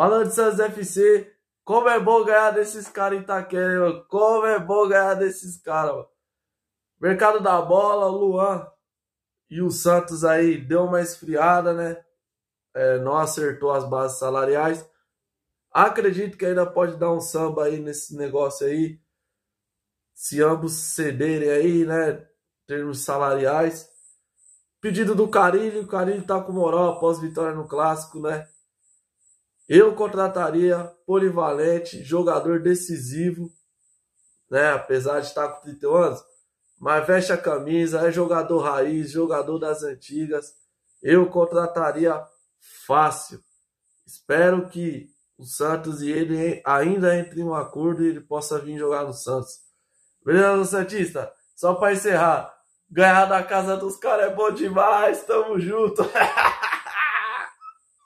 Falando de Santos FC, como é bom ganhar desses caras em Itaquera, mano. Como é bom ganhar desses caras, mano. Mercado da bola, Luan e o Santos aí deu uma esfriada, né? É, não acertou as bases salariais. Acredito que ainda pode dar um samba aí nesse negócio aí. Se ambos cederem aí, né? Termos salariais. Pedido do Carilho, o Carilho tá com moral após vitória no clássico, né? Eu contrataria polivalente, jogador decisivo, né? Apesar de estar com 31 anos, mas veste a camisa, é jogador raiz, jogador das antigas. Eu contrataria fácil. Espero que o Santos e ele ainda entre em um acordo e ele possa vir jogar no Santos. Beleza, Santista? Só para encerrar, ganhar da casa dos caras é bom demais. Tamo junto.